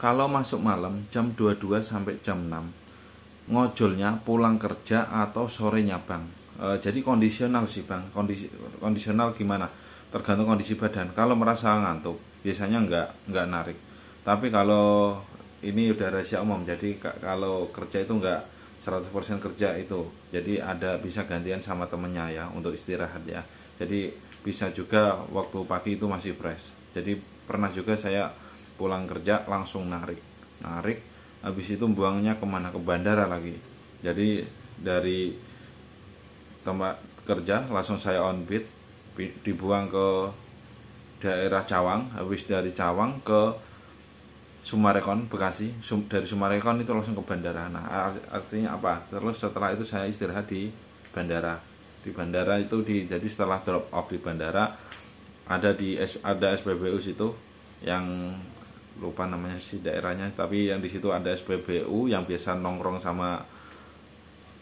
Kalau masuk malam jam 22 sampai jam 6 ngojolnya pulang kerja atau sorenya bang. E, jadi kondisional sih bang. Kondisi, kondisional gimana? Tergantung kondisi badan. Kalau merasa ngantuk biasanya nggak nggak narik. Tapi kalau ini udah rahasia umum jadi kalau kerja itu enggak 100% kerja itu jadi ada bisa gantian sama temennya ya untuk istirahat ya jadi bisa juga waktu pagi itu masih fresh jadi pernah juga saya pulang kerja langsung narik narik habis itu buangnya kemana ke bandara lagi jadi dari tempat kerja langsung saya on beat dibuang ke daerah Cawang habis dari Cawang ke Sumarekon Bekasi dari Sumarekon itu langsung ke bandara nah artinya apa terus setelah itu saya istirahat di bandara di bandara itu di jadi setelah drop off di bandara ada di ada SPBU situ yang lupa namanya si daerahnya tapi yang di situ ada SPBU yang biasa nongkrong sama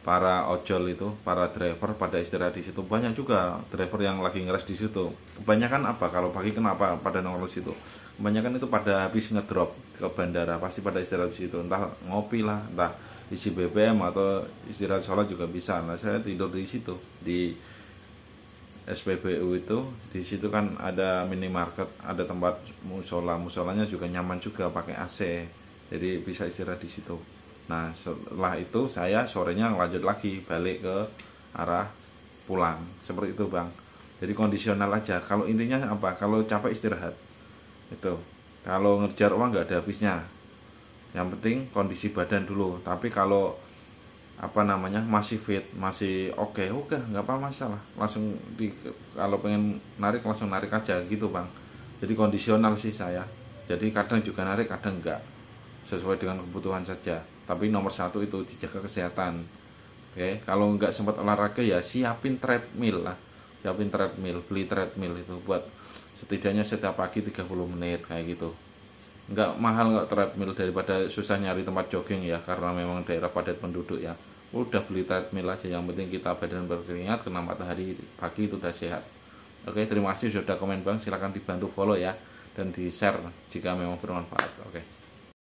para ojol itu para driver pada istirahat di situ banyak juga driver yang lagi ngeres di situ kebanyakan apa kalau pagi kenapa pada nongkrong di situ kebanyakan itu pada habis ngedrop ke bandara pasti pada istirahat di situ entah ngopi lah entah isi BBM atau istirahat sholat juga bisa nah saya tidur di situ di SPBU itu di situ kan ada minimarket, ada tempat musola, musolanya juga nyaman juga pakai AC, jadi bisa istirahat di situ. Nah setelah itu saya sorenya lanjut lagi balik ke arah pulang, seperti itu bang. Jadi kondisional aja. Kalau intinya apa? Kalau capek istirahat, itu. Kalau ngejar uang nggak ada habisnya. Yang penting kondisi badan dulu. Tapi kalau apa namanya masih fit masih oke okay, oke okay, nggak apa masalah langsung di kalau pengen narik langsung narik aja gitu bang jadi kondisional sih saya jadi kadang juga narik kadang enggak sesuai dengan kebutuhan saja tapi nomor satu itu dijaga kesehatan oke okay? kalau nggak sempat olahraga ya siapin treadmill lah siapin treadmill beli treadmill itu buat setidaknya setiap pagi 30 menit kayak gitu nggak mahal nggak treadmill daripada susah nyari tempat jogging ya karena memang daerah padat penduduk ya udah beli treadmill aja yang penting kita badan berkeringat kena matahari pagi itu udah sehat oke terima kasih sudah komen bang silahkan dibantu follow ya dan di share jika memang bermanfaat oke